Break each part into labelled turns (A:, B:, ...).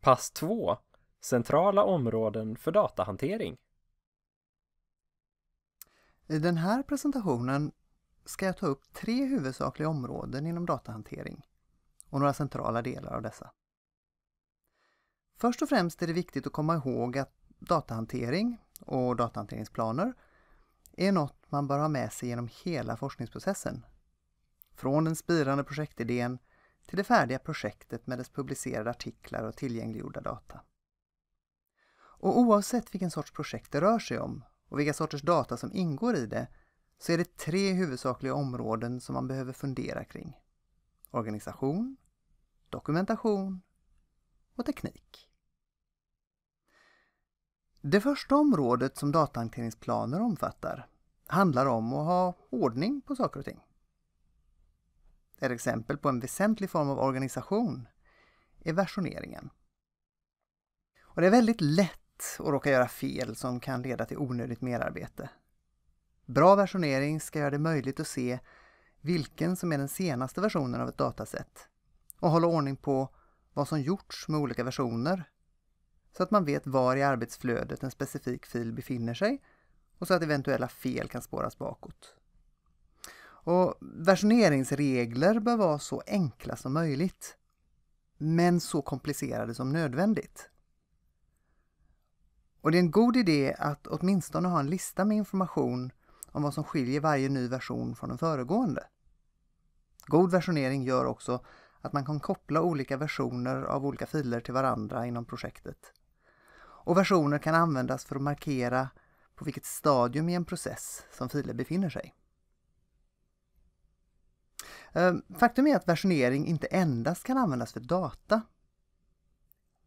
A: Pass 2. Centrala områden för datahantering. I den här presentationen ska jag ta upp tre huvudsakliga områden inom datahantering och några centrala delar av dessa. Först och främst är det viktigt att komma ihåg att datahantering och datahanteringsplaner är något man bör ha med sig genom hela forskningsprocessen. Från den spirande projektidén till det färdiga projektet med dess publicerade artiklar och tillgängliggjorda data. Och oavsett vilken sorts projekt det rör sig om och vilka sorters data som ingår i det så är det tre huvudsakliga områden som man behöver fundera kring. Organisation, dokumentation och teknik. Det första området som datahanteringsplaner omfattar handlar om att ha ordning på saker och ting. Ett exempel på en väsentlig form av organisation är versioneringen. Och det är väldigt lätt att råka göra fel som kan leda till onödigt merarbete. Bra versionering ska göra det möjligt att se vilken som är den senaste versionen av ett dataset och hålla ordning på vad som gjorts med olika versioner så att man vet var i arbetsflödet en specifik fil befinner sig och så att eventuella fel kan spåras bakåt. Och versioneringsregler bör vara så enkla som möjligt, men så komplicerade som nödvändigt. Och det är en god idé att åtminstone ha en lista med information om vad som skiljer varje ny version från den föregående. God versionering gör också att man kan koppla olika versioner av olika filer till varandra inom projektet. Och versioner kan användas för att markera på vilket stadium i en process som filer befinner sig. Eh, faktum är att versionering inte endast kan användas för data.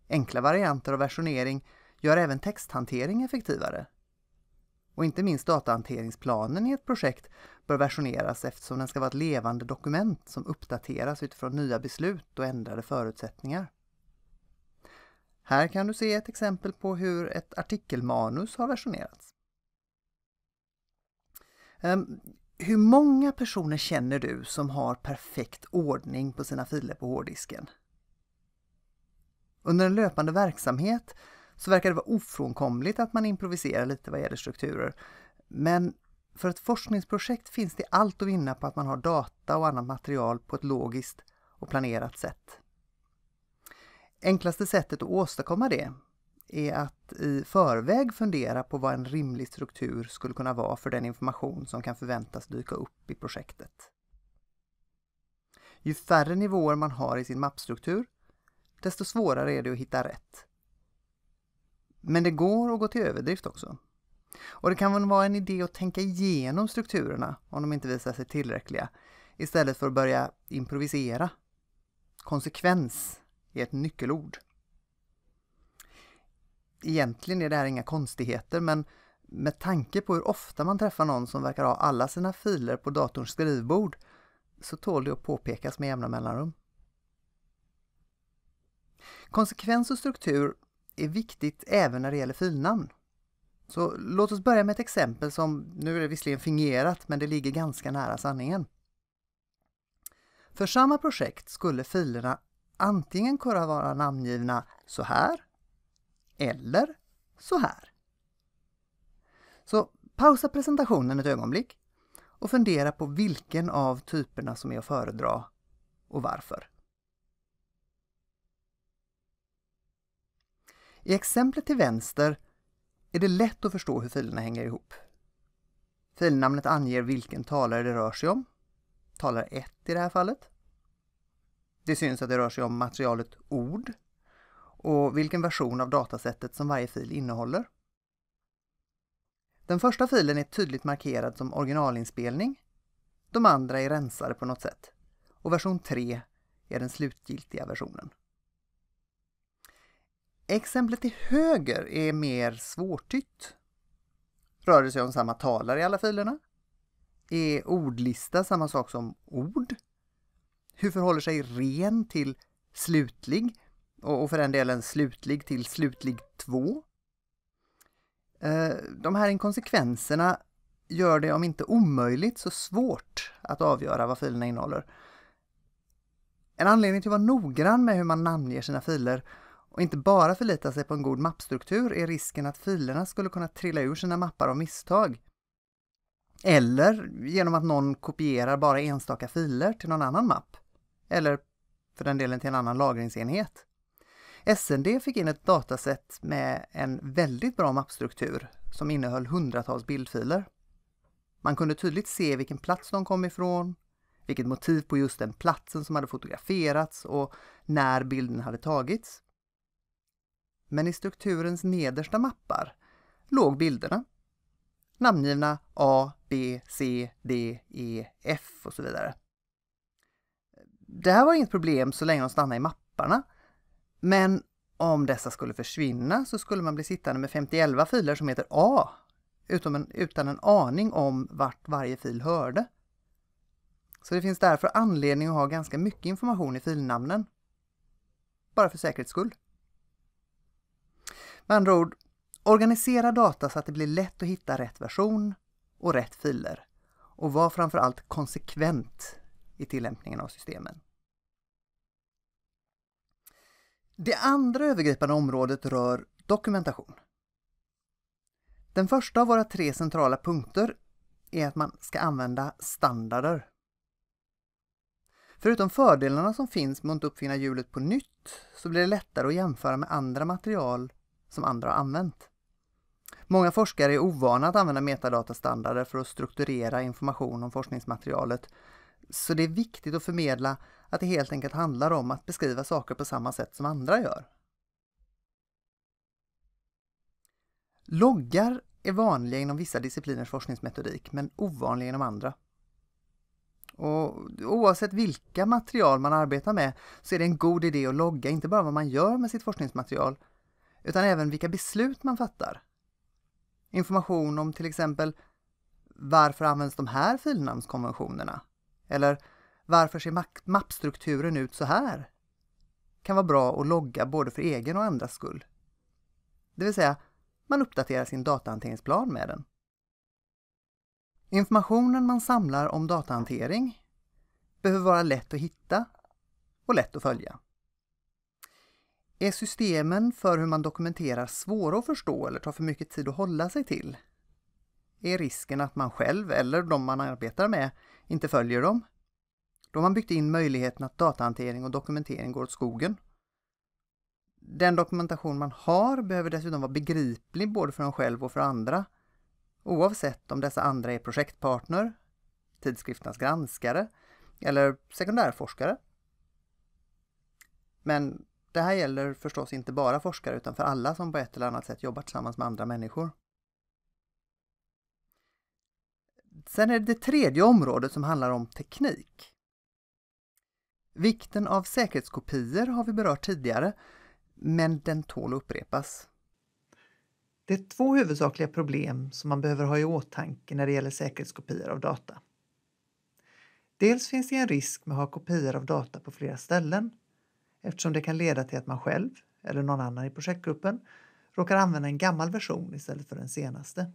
A: Enkla varianter av versionering gör även texthantering effektivare. Och inte minst datahanteringsplanen i ett projekt bör versioneras eftersom den ska vara ett levande dokument som uppdateras utifrån nya beslut och ändrade förutsättningar. Här kan du se ett exempel på hur ett artikelmanus har versionerats. Ehm, hur många personer känner du som har perfekt ordning på sina filer på hårddisken? Under en löpande verksamhet så verkar det vara ofrånkomligt att man improviserar lite vad gäller strukturer. Men för ett forskningsprojekt finns det allt att vinna på att man har data och annat material på ett logiskt och planerat sätt. Enklaste sättet att åstadkomma det är att i förväg fundera på vad en rimlig struktur skulle kunna vara för den information som kan förväntas dyka upp i projektet. Ju färre nivåer man har i sin mappstruktur, desto svårare är det att hitta rätt. Men det går att gå till överdrift också. Och det kan vara en idé att tänka igenom strukturerna om de inte visar sig tillräckliga, istället för att börja improvisera. Konsekvens är ett nyckelord egentligen är det här inga konstigheter men med tanke på hur ofta man träffar någon som verkar ha alla sina filer på datorns skrivbord så tål det att påpekas med jämna mellanrum. Konsekvens och struktur är viktigt även när det gäller filnamn. Så låt oss börja med ett exempel som, nu är det visserligen fingerat, men det ligger ganska nära sanningen. För samma projekt skulle filerna antingen kunna vara namngivna så här eller så här. Så pausa presentationen ett ögonblick och fundera på vilken av typerna som är att föredra och varför. I exemplet till vänster är det lätt att förstå hur filerna hänger ihop. Filnamnet anger vilken talare det rör sig om, talare 1 i det här fallet. Det syns att det rör sig om materialet ord och vilken version av datasättet som varje fil innehåller. Den första filen är tydligt markerad som originalinspelning. De andra är rensade på något sätt. Och version 3 är den slutgiltiga versionen. Exemplet till höger är mer svårtytt. Rör det sig om samma talare i alla filerna? Är ordlista samma sak som ord? Hur förhåller sig ren till slutlig och, och för den delen slutlig till slutlig 2. Eh, de här inkonsekvenserna gör det om inte omöjligt så svårt att avgöra vad filerna innehåller. En anledning till att vara noggrann med hur man namnger sina filer och inte bara förlita sig på en god mappstruktur är risken att filerna skulle kunna trilla ur sina mappar av misstag. Eller genom att någon kopierar bara enstaka filer till någon annan mapp. Eller för den delen till en annan lagringsenhet. SND fick in ett dataset med en väldigt bra mappstruktur som innehöll hundratals bildfiler. Man kunde tydligt se vilken plats de kom ifrån, vilket motiv på just den platsen som hade fotograferats och när bilden hade tagits. Men i strukturens nedersta mappar låg bilderna. Namngivna A, B, C, D, E, F och så vidare. Det här var inget problem så länge de stannade i mapparna men om dessa skulle försvinna så skulle man bli sittande med 51 filer som heter A utan en, utan en aning om vart varje fil hörde. Så det finns därför anledning att ha ganska mycket information i filnamnen. Bara för säkerhets skull. Med andra ord, organisera data så att det blir lätt att hitta rätt version och rätt filer. Och var framförallt konsekvent i tillämpningen av systemen. Det andra övergripande området rör dokumentation. Den första av våra tre centrala punkter är att man ska använda standarder. Förutom fördelarna som finns med att uppfinna hjulet på nytt så blir det lättare att jämföra med andra material som andra har använt. Många forskare är ovana att använda metadatastandarder för att strukturera information om forskningsmaterialet så det är viktigt att förmedla att det helt enkelt handlar om att beskriva saker på samma sätt som andra gör. Loggar är vanliga inom vissa discipliners forskningsmetodik men ovanliga inom andra. Och oavsett vilka material man arbetar med så är det en god idé att logga inte bara vad man gör med sitt forskningsmaterial utan även vilka beslut man fattar. Information om till exempel varför används de här filnamnskonventionerna? Eller varför ser mappstrukturen ut så här? Kan vara bra att logga både för egen och andras skull. Det vill säga, man uppdaterar sin datahanteringsplan med den. Informationen man samlar om datahantering behöver vara lätt att hitta och lätt att följa. Är systemen för hur man dokumenterar svåra att förstå eller tar för mycket tid att hålla sig till? är risken att man själv eller de man arbetar med inte följer dem. Då har man byggt in möjligheten att datahantering och dokumentering går åt skogen. Den dokumentation man har behöver dessutom vara begriplig både för en själv och för andra, oavsett om dessa andra är projektpartner, tidskrifternas granskare eller sekundärforskare. Men det här gäller förstås inte bara forskare utan för alla som på ett eller annat sätt jobbar tillsammans med andra människor. Sen är det, det tredje området som handlar om teknik. Vikten av säkerhetskopior har vi berört tidigare, men den tål att upprepas. Det är två huvudsakliga problem som man behöver ha i åtanke när det gäller säkerhetskopior av data. Dels finns det en risk med att ha kopior av data på flera ställen eftersom det kan leda till att man själv eller någon annan i projektgruppen råkar använda en gammal version istället för den senaste.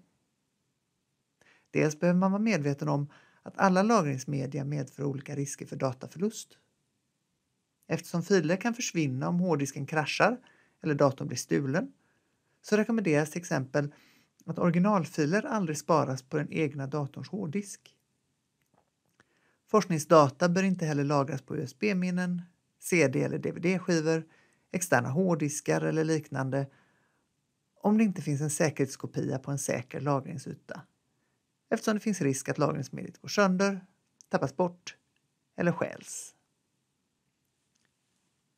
A: Dels behöver man vara medveten om att alla lagringsmedia medför olika risker för dataförlust. Eftersom filer kan försvinna om hårddisken kraschar eller datorn blir stulen så rekommenderas till exempel att originalfiler aldrig sparas på den egna datorns hårddisk. Forskningsdata bör inte heller lagras på USB-minnen, CD eller DVD-skivor, externa hårddiskar eller liknande om det inte finns en säkerhetskopia på en säker lagringsyta eftersom det finns risk att lagringsmediet går sönder, tappas bort eller stjäls.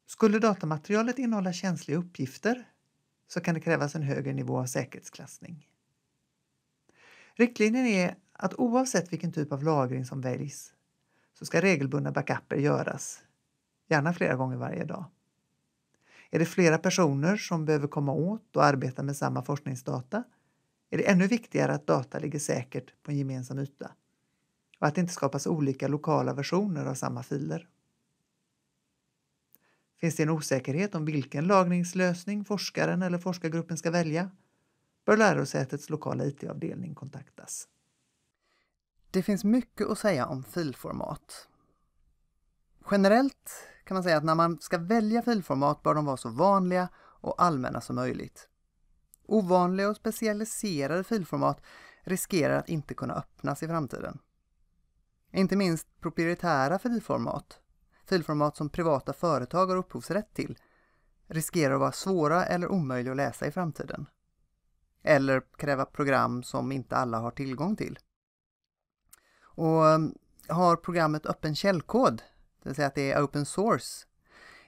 A: Skulle datamaterialet innehålla känsliga uppgifter så kan det krävas en högre nivå av säkerhetsklassning. Riktlinjen är att oavsett vilken typ av lagring som väljs så ska regelbundna backuper göras, gärna flera gånger varje dag. Är det flera personer som behöver komma åt och arbeta med samma forskningsdata är det ännu viktigare att data ligger säkert på en gemensam yta och att det inte skapas olika lokala versioner av samma filer. Finns det en osäkerhet om vilken lagningslösning forskaren eller forskargruppen ska välja bör lärosätets lokala IT-avdelning kontaktas. Det finns mycket att säga om filformat. Generellt kan man säga att när man ska välja filformat bör de vara så vanliga och allmänna som möjligt. Ovanliga och specialiserade filformat riskerar att inte kunna öppnas i framtiden. Inte minst proprietära filformat, filformat som privata företag har upphovsrätt till, riskerar att vara svåra eller omöjliga att läsa i framtiden. Eller kräva program som inte alla har tillgång till. Och um, har programmet öppen källkod, det vill säga att det är open source,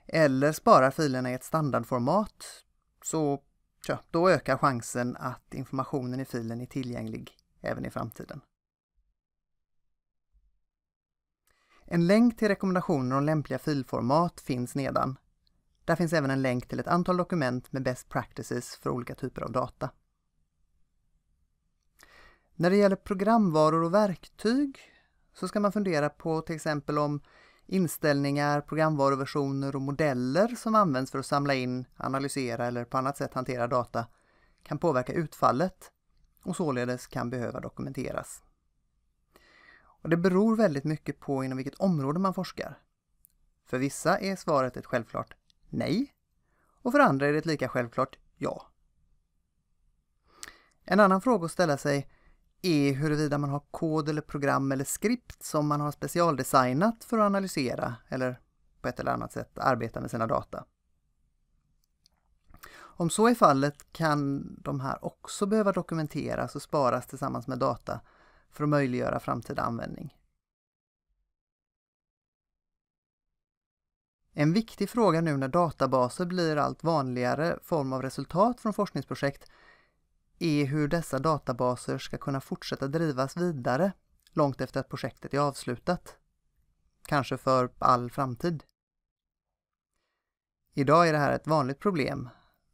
A: eller sparar filerna i ett standardformat, så ja, då ökar chansen att informationen i filen är tillgänglig även i framtiden. En länk till rekommendationer om lämpliga filformat finns nedan. Där finns även en länk till ett antal dokument med best practices för olika typer av data. När det gäller programvaror och verktyg så ska man fundera på till exempel om inställningar, programvaruversioner och modeller som används för att samla in, analysera eller på annat sätt hantera data kan påverka utfallet och således kan behöva dokumenteras. Och det beror väldigt mycket på inom vilket område man forskar. För vissa är svaret ett självklart nej och för andra är det ett lika självklart ja. En annan fråga att ställa sig är huruvida man har kod eller program eller skript som man har specialdesignat för att analysera eller på ett eller annat sätt arbeta med sina data. Om så är fallet kan de här också behöva dokumenteras och sparas tillsammans med data för att möjliggöra framtida användning. En viktig fråga nu när databaser blir allt vanligare form av resultat från forskningsprojekt är hur dessa databaser ska kunna fortsätta drivas vidare långt efter att projektet är avslutat. Kanske för all framtid. Idag är det här ett vanligt problem,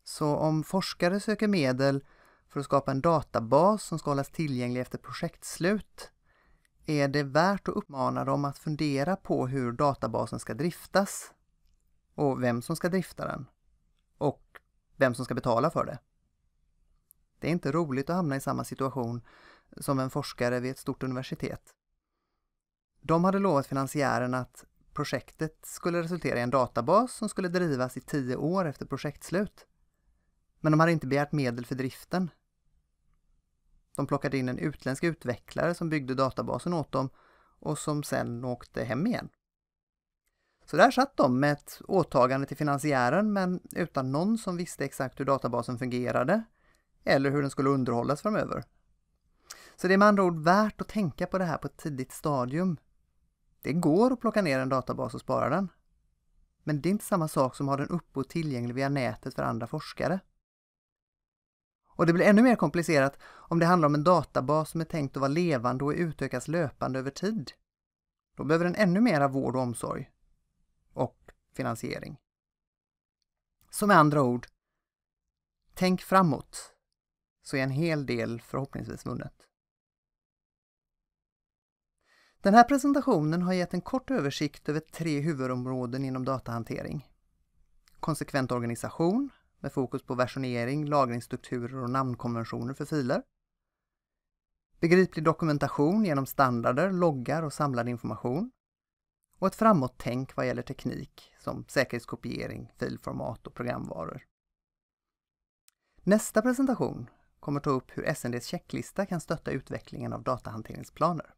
A: så om forskare söker medel för att skapa en databas som ska hållas tillgänglig efter projektslut är det värt att uppmana dem att fundera på hur databasen ska driftas och vem som ska drifta den och vem som ska betala för det. Det är inte roligt att hamna i samma situation som en forskare vid ett stort universitet. De hade lovat finansiären att projektet skulle resultera i en databas som skulle drivas i tio år efter projektslut. Men de hade inte begärt medel för driften. De plockade in en utländsk utvecklare som byggde databasen åt dem och som sen åkte hem igen. Så där satt de med ett åtagande till finansiären men utan någon som visste exakt hur databasen fungerade eller hur den skulle underhållas framöver. Så det är med andra ord värt att tänka på det här på ett tidigt stadium. Det går att plocka ner en databas och spara den. Men det är inte samma sak som att ha den uppe och tillgänglig via nätet för andra forskare. Och det blir ännu mer komplicerat om det handlar om en databas som är tänkt att vara levande och utökas löpande över tid. Då behöver den ännu mera vård och omsorg. Och finansiering. Så med andra ord, tänk framåt så är en hel del förhoppningsvis vunnet. Den här presentationen har gett en kort översikt över tre huvudområden inom datahantering. Konsekvent organisation med fokus på versionering, lagringsstrukturer och namnkonventioner för filer. Begriplig dokumentation genom standarder, loggar och samlad information. Och ett framåttänk vad gäller teknik som säkerhetskopiering, filformat och programvaror. Nästa presentation kommer ta upp hur SNDs checklista kan stötta utvecklingen av datahanteringsplaner.